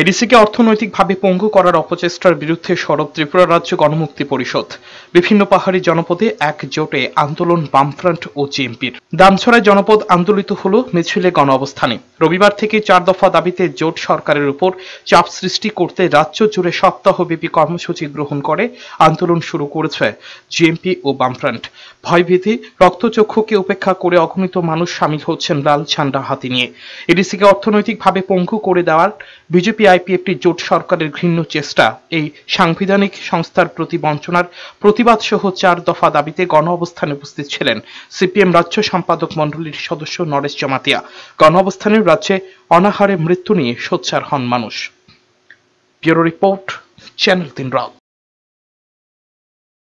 এডিসিকে অর্থনৈতিকভাবে পঙ্গু করার অপচেষ্টার বিরুদ্ধে সরব ত্রিপুরা রাজ্য গণমুক্তি পরিষদ বিভিন্ন পাহাড়ি জনপদে একজোটে আন্দোলন বামফ্রন্ট ও জিএমপির দামছড়ায় জনপদ আন্দোলিত হল মিছিলে গণ অবস্থানে রবিবার থেকে চার দফা দাবিতে জোট সরকারের উপর চাপ সৃষ্টি করতে রাজ্য জুড়ে সপ্তাহব্যাপী কর্মসূচি গ্রহণ করে আন্দোলন শুরু করেছে জিএমপি ও বামফ্রন্ট ভয়ভীতি রক্তচক্ষুকে উপেক্ষা করে অগণিত মানুষ সামিল হচ্ছেন লাল ঝান্ডা হাতি নিয়ে এডিসিকে অর্থনৈতিকভাবে পঙ্গু করে দেওয়ার বিজেপি বিজেপি আইপিএফটি জোট সরকারের ঘৃণ্য চেষ্টা এই সাংবিধানিক সংস্থার প্রতি বঞ্চনার প্রতিবাদ সহ চার দফা দাবিতে গণ অবস্থানে উপস্থিত ছিলেন সিপিএম রাজ্য সম্পাদক মণ্ডলীর সদস্য নরেশ জমাতিয়া গণ অবস্থানে রাজ্যে অনাহারে মৃত্যু নিয়ে সোচ্চার হন মানুষ ব্যুরো রিপোর্ট চ্যানেল তিন রাত